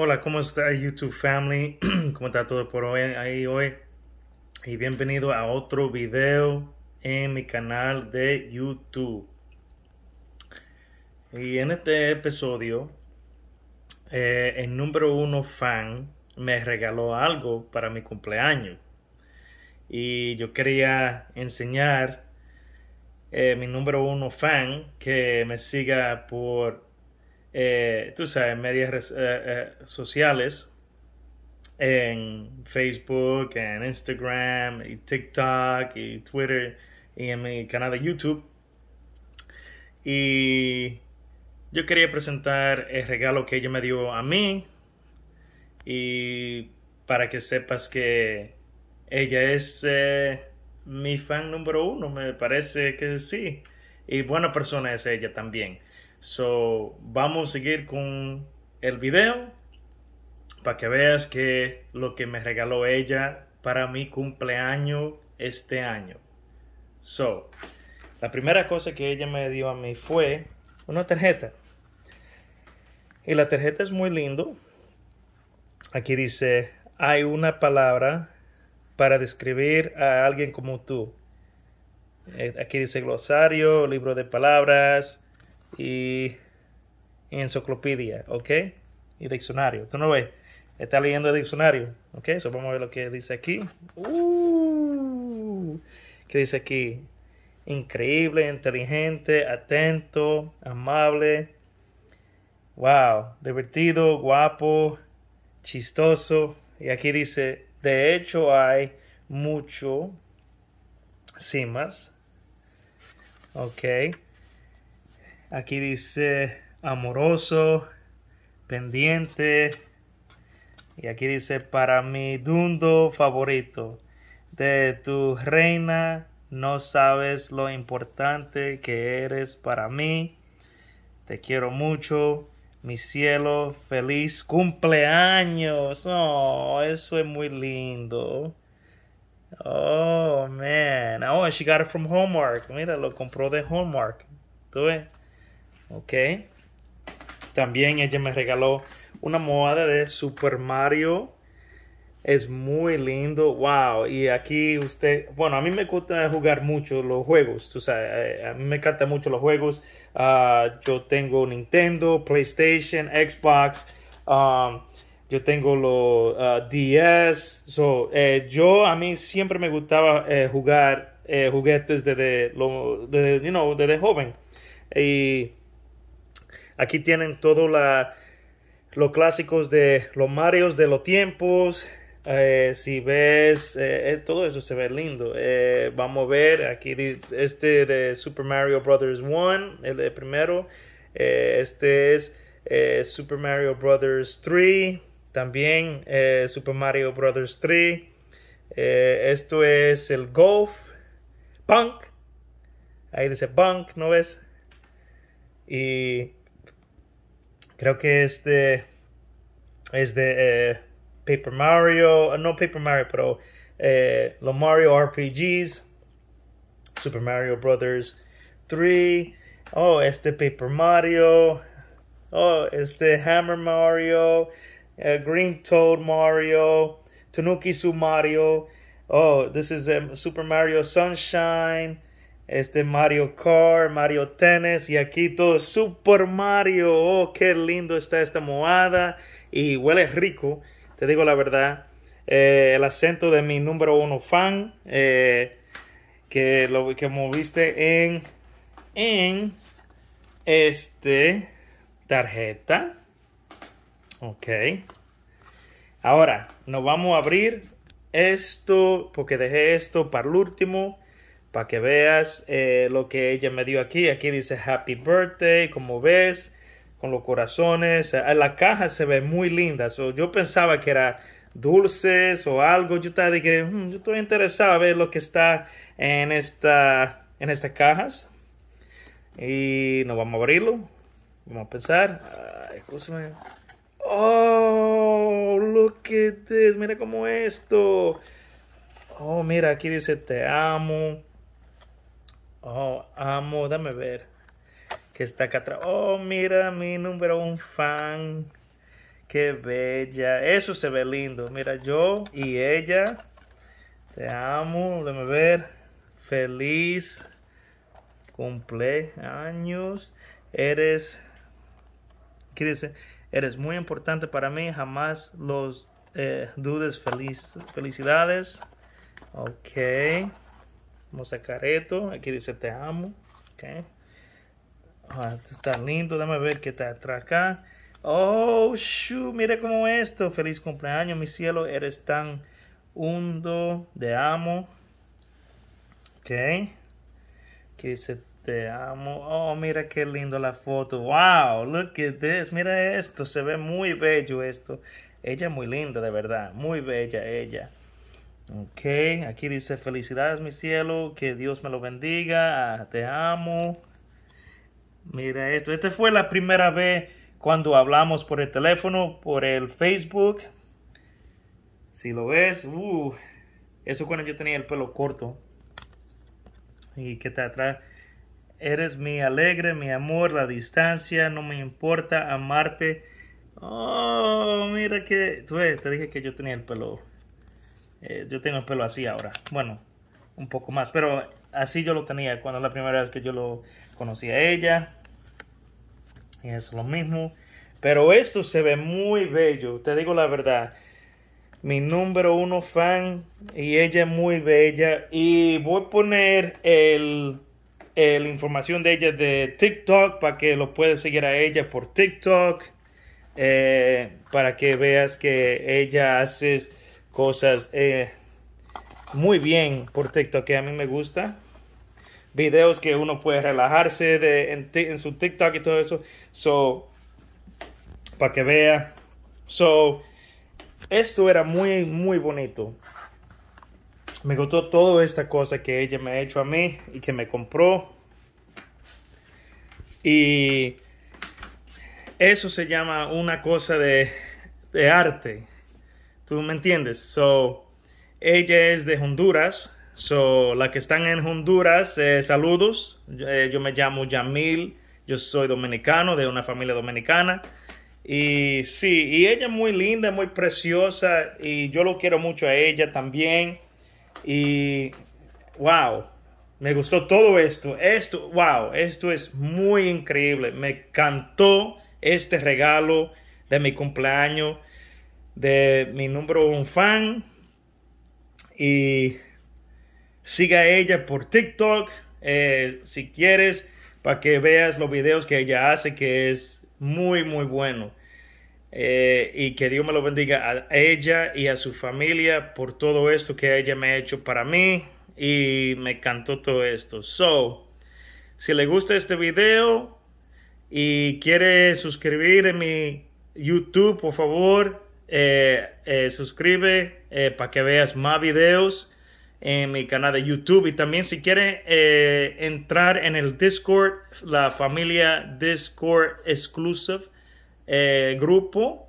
Hola, ¿cómo está YouTube Family? ¿Cómo está todo por hoy? hoy. Y bienvenido a otro video en mi canal de YouTube. Y en este episodio, eh, el número uno fan me regaló algo para mi cumpleaños. Y yo quería enseñar a eh, mi número uno fan que me siga por eh, tú sabes, medias eh, eh, sociales, en Facebook, en Instagram, y TikTok, y Twitter, y en mi canal de YouTube. Y yo quería presentar el regalo que ella me dio a mí. Y para que sepas que ella es mi fan número uno, me parece que sí. Y buena persona es ella también. So, vamos a seguir con el video para que veas que lo que me regaló ella para mi cumpleaños este año. So, la primera cosa que ella me dio a mí fue una tarjeta. Y la tarjeta es muy lindo. Aquí dice, hay una palabra para describir a alguien como tú. Eh, aquí dice glosario, libro de palabras, y, enciclopedia, ¿ok? Y diccionario. Tú no ves, está leyendo el diccionario, ¿ok? Eso vamos a ver lo que dice aquí. Uh, ¿Qué dice aquí? Increíble, inteligente, atento, amable. Wow, divertido, guapo, chistoso. Y aquí dice, de hecho hay mucho más. Ok. Aquí dice amoroso, pendiente. Y aquí dice para mi dundo favorito. De tu reina no sabes lo importante que eres para mí. Te quiero mucho. Mi cielo, feliz cumpleaños. Oh, eso es muy lindo. Oh, man. Oh, she got it from Hallmark. Mira, lo compró de Hallmark. ¿Tú Ok. También ella me regaló una moda de Super Mario. Es muy lindo, wow. Y aquí usted, bueno, a mí me gusta jugar mucho los juegos, tú sabes, eh, a mí me encantan mucho los juegos. Ah, yo tengo Nintendo, PlayStation, Xbox, um, yo tengo los ah, DS. So, eh, yo a mí siempre me gustaba eh, jugar juguetes desde, lo, desde, you know, desde joven. Y Aquí tienen todo la, los clásicos de los Marios de los tiempos. Eh, si ves, eh, todo eso se ve lindo. Eh, vamos a ver, aquí este de Super Mario Brothers 1, el, primero. este es Super Mario Brothers 3, también Super Mario Brothers 3. esto es el Golf, Punk. Ahí dice Punk, ¿no ves? Y Creo que es de. Es de eh, Paper Mario. Eh, no Paper Mario, pero. Eh, los Mario RPGs. Super Mario Brothers 3. Oh, este Paper Mario. Oh, este Hammer Mario. Eh, Green Toad Mario. Tanuki Su Mario. Oh, this is um, Super Mario Sunshine. este Mario Kart, Mario Tennis y aquí todo Super Mario. Oh, qué lindo está esta moada y huele rico, te digo la verdad. Eh, el acento de mi número uno fan, eh, que lo que moviste en, en este tarjeta. Ok. Ahora, nos vamos a abrir esto, porque dejé esto para el último. Para que veas eh, lo que ella me dio aquí. Aquí dice Happy Birthday, como ves, con los corazones. Eh, la caja se ve muy linda. yo pensaba que era dulces o algo. Yo estaba hmm, yo estoy interesado a ver lo que está en esta en estas cajas. Y nos vamos a abrirlo. Vamos a pensar. Ay, oh, look Mira cómo esto. Oh, mira, aquí dice te amo. Oh, amo, dame ver. Que está acá atrás. Oh, mira mi número un fan. Qué bella. Eso se ve lindo. Mira, yo y ella. Te amo, dame ver. Feliz cumpleaños. Eres. ¿Qué dice? Eres muy importante para mí. Jamás los eh, dudes. Feliz, felicidades. Ok. Vamos a sacar esto. Aquí dice te amo. Okay. Ah, está lindo. Dame ver qué está atrás acá. Oh, shoo, mira cómo esto. Feliz cumpleaños, mi cielo. Eres tan hundo. Te amo. Ok. Aquí dice te amo. Oh, mira qué lindo la foto. Wow, look at this. Mira esto. Se ve muy bello esto. Ella es muy linda, de verdad. Muy bella ella. Ok, aquí dice felicidades mi cielo, que Dios me lo bendiga, ah, te amo. Mira esto, esta fue la primera vez cuando hablamos por el teléfono, por el Facebook. Si lo ves, uh, eso cuando yo tenía el pelo corto. Y que te atrae, Eres mi alegre, mi amor, la distancia, no me importa amarte. Oh, mira que, te dije que yo tenía el pelo eh, yo tengo el pelo así ahora. Bueno, un poco más. Pero así yo lo tenía cuando la primera vez que yo lo conocí a ella. Y es lo mismo. Pero esto se ve muy bello. Te digo la verdad. Mi número uno fan. Y ella es muy bella. Y voy a poner el, información de ella de TikTok. Para que lo puedas seguir a ella por TikTok. Eh, para que veas que ella hace cosas. Eh, muy bien por TikTok, que a mí me gusta. Videos que uno puede relajarse de, en, su TikTok y todo eso. So, para que vea. So, esto era muy, muy bonito. Me gustó toda esta cosa que ella me ha hecho a mí y que me compró. Y eso se llama una cosa de, de arte. ¿Tú me entiendes? So, ella es de Honduras. So, la que están en Honduras, eh, saludos. Eh, yo me llamo Yamil. Yo soy dominicano, de una familia dominicana. Y sí, y ella es muy linda, muy preciosa. Y yo lo quiero mucho a ella también. Y wow, me gustó todo esto. Esto, wow, esto es muy increíble. Me encantó este regalo de mi cumpleaños de mi número un fan. Y siga ella por TikTok. Eh, si quieres, para que veas los videos que ella hace, que es muy, muy bueno. Eh, y que Dios me lo bendiga a ella y a su familia por todo esto que ella me ha hecho para mí. Y me encantó todo esto. So, si le gusta este video y quiere suscribir en mi YouTube, por favor, eh, eh, suscribe eh, para que veas más videos en mi canal de YouTube y también si quieres eh, entrar en el Discord, la familia Discord Exclusive grupo,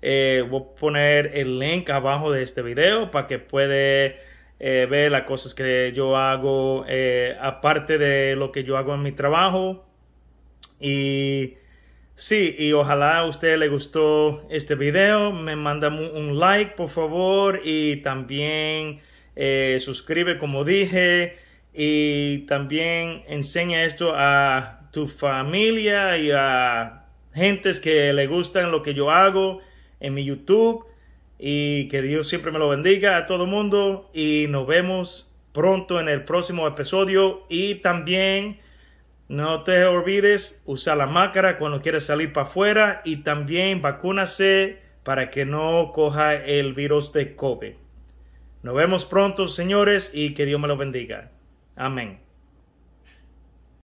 voy a poner el link abajo de este video para que eh, ver las cosas que yo hago aparte de lo que yo hago en mi trabajo y Sí, y ojalá a usted le gustó este video. Me manda un like, por favor, y también eh, suscribe, como dije, y también enseña esto a tu familia y a gentes que le gustan lo que yo hago en mi YouTube. Y que Dios siempre me lo bendiga a todo el mundo. Y nos vemos pronto en el próximo episodio. Y también no te olvides usar la máscara cuando quieres salir para afuera y también vacúnase para que no coja el virus de COVID. Nos vemos pronto, señores, y que Dios me lo bendiga. Amén.